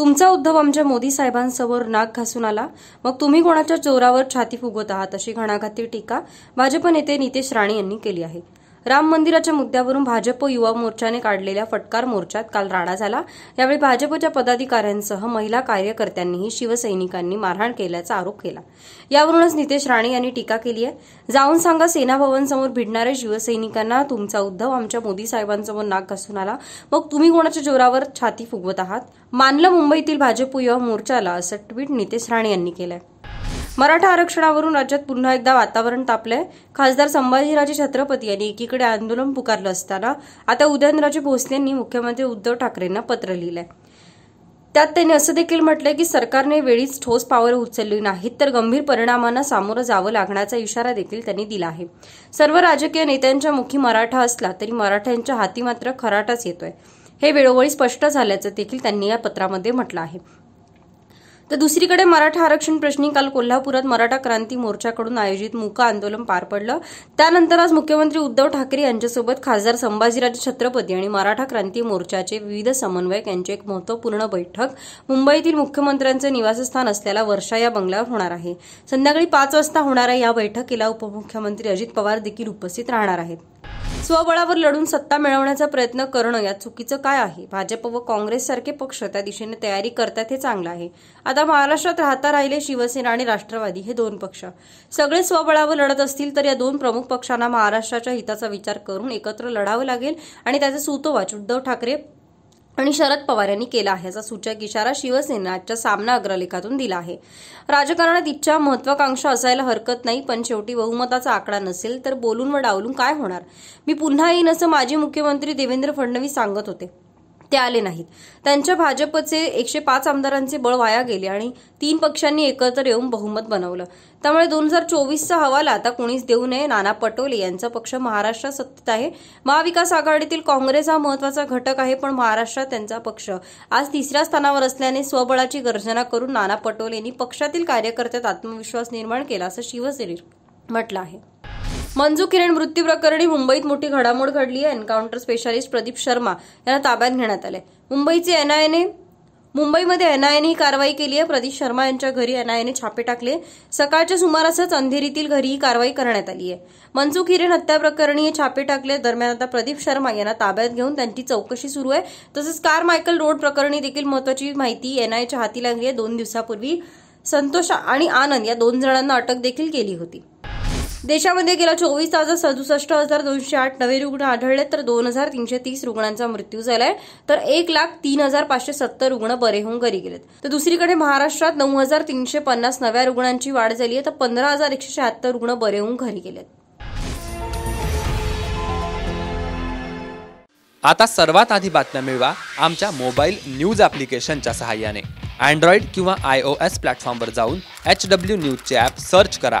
तुमचा उद्धव आमच्या मोदी साहेबांसमोर नाक घासून आला मग तुम्ही कोणाच्या जोरावर छाती फुगवत आहात अशी घणाघाती टीका भाजप नेते नितेश राणे यांनी केली आहे राम मंदिराच्या मुद्द्यावरून भाजप युवा मोर्चाने काढलेल्या फटकार मोर्चात काल राणा झाला यावेळी भाजपच्या पदाधिकाऱ्यांसह महिला कार्यकर्त्यांनीही शिवसैनिकांनी मारहाण केल्याचा आरोप केला यावरूनच नितेश राणे यांनी टीका केली आहे जाऊन सांगा सेना समोर भिडणाऱ्या शिवसैनिकांना तुमचा उद्धव आमच्या मोदी साहेबांसमोर नाक घासून आला मग तुम्ही कोणाच्या जोरावर छाती फुगवत आहात मानलं मुंबईतील भाजप युवा मोर्चाला असं ट्विट नितेश राणे यांनी केलं मराठा आरक्षणावरून राज्यात पुन्हा एकदा वातावरण तापले खासदार संभाजीराजे छत्रपती यांनी एकीकडे आंदोलन पुकारलं असताना आता उदयनराजे भोसले यांनी मुख्यमंत्री उद्धव ठाकरेंना पत्र लिहिलंय त्यात त्यांनी असं देखील म्हटलंय की सरकारने वेळीच ठोस पावलं उचलली नाहीत तर गंभीर परिणामांना सामोरं जावं लागण्याचा इशारा देखील त्यांनी दिला आहे सर्व राजकीय नेत्यांच्या मुखी मराठा असला तरी मराठ्यांच्या हाती मात्र खराटाच येतोय हे वेळोवेळी स्पष्ट झाल्याचं देखील त्यांनी या पत्रामध्ये म्हटलं आहे तर दुसरीकडे मराठा आरक्षण प्रश्नी काल कोल्हापुरात मराठा क्रांती मोर्चाकडून आयोजित मुका आंदोलन पार पडलं त्यानंतर आज मुख्यमंत्री उद्धव ठाकरे यांच्यासोबत खासदार संभाजीराजे छत्रपती आणि मराठा क्रांती मोर्चाचे विविध समन्वयक यांची एक महत्वपूर्ण बैठक मुंबईतील मुख्यमंत्र्यांचं निवासस्थान असलेल्या वर्षा या बंगल्यावर होणार आहे संध्याकाळी पाच वाजता होणाऱ्या या बैठकीला उपमुख्यमंत्री अजित पवार देखील उपस्थित राहणार आहेत स्वबळावर लढून सत्ता मिळवण्याचा प्रयत्न करणं यात चुकीचं काय आहे भाजप व काँग्रेस सारखे पक्ष त्या दिशेने तयारी करतात हे चांगलं आहे आता महाराष्ट्रात राहता राहिले शिवसेना आणि राष्ट्रवादी हे दोन पक्ष सगळे स्वबळावर लढत असतील तर या दोन प्रमुख पक्षांना महाराष्ट्राच्या हिताचा विचार करून एकत्र लढावं लागेल आणि त्याचे सुतोवाच उद्धव ठाकरे आणि शरद पवार यांनी केला आहे असा सूचक इशारा शिवसेना आजच्या सामना अग्रलेखातून दिला आहे राजकारणात इच्छा महत्वाकांक्षा असायला हरकत नाही पण शेवटी बहुमताचा आकडा नसेल तर बोलून व डावलून काय होणार मी पुन्हा येईन असं माजी मुख्यमंत्री देवेंद्र फडणवीस सांगत होते ते आले नाहीत त्यांच्या भाजपचे एकशे पाच आमदारांचे बळ वाया गेले आणि तीन पक्षांनी एकत्र येऊन बहुमत बनवलं त्यामुळे दोन हजार चोवीसचा हवाला आता कोणीच देऊ नये नाना पटोले यांचा पक्ष महाराष्ट्रात सत्तेत आहे महाविकास आघाडीतील काँग्रेस हा महत्वाचा घटक आहे पण महाराष्ट्रात त्यांचा पक्ष आज तिसऱ्या स्थानावर असल्याने स्वबळाची गर्जना करून नाना पटोलेंनी पक्षातील कार्यकर्त्यात आत्मविश्वास निर्माण केला असं शिवसेने म्हटलं आहे मंजू किरण मृत्यू प्रकरणी मुंबईत मोठी घडामोड घडली आहे एन्काउंटर स्पेशालिस्ट प्रदीप शर्मा यांना ताब्यात घेण्यात आले मुंबईचे एनआयएने मुंबईमध्ये एनआयएने ही कारवाई केली आहे प्रदीप शर्मा यांच्या घरी एनआयएने छापे टाकले सकाळच्या सुमारासच अंधेरीतील घरी ही कारवाई करण्यात आली आहे मनसुख हिरेन हत्या प्रकरणी छापे टाकले दरम्यान आता प्रदीप शर्मा यांना ताब्यात घेऊन त्यांची चौकशी सुरू आहे तसंच कार मायकल रोड प्रकरणी देखील महत्वाची माहिती एनआयएच्या हाती लागली आहे दोन दिवसापूर्वी संतोष आणि आनंद या दोन जणांना अटक देखील केली होती देशामध्ये गेल्या चोवीस तासात सदुसष्ट हजार दोनशे आठ नवे रुग्ण आढळले तर दोन हजार तीनशे तीस रुग्णांचा मृत्यू झालाय तर एक लाख तीन हजार पाचशे सत्तर रुग्ण बरे होऊन घरी गेलेत तर दुसरीकडे महाराष्ट्रात नऊ हजार तीनशे पन्नास नव्या रुग्णांची वाढ झाली आहे तर पंधरा हजार एकशे शहात्तर रुग्ण बरे होऊन घरी गेलेत आता सर्वात आधी बातम्या मिळवा आमच्या मोबाईल न्यूज ॲप्लिकेशनच्या सहाय्याने अँड्रॉइड किंवा आय ओ एस प्लॅटफॉर्मवर जाऊन एच डब्ल्यू न्यूजचे ॲप सर्च करा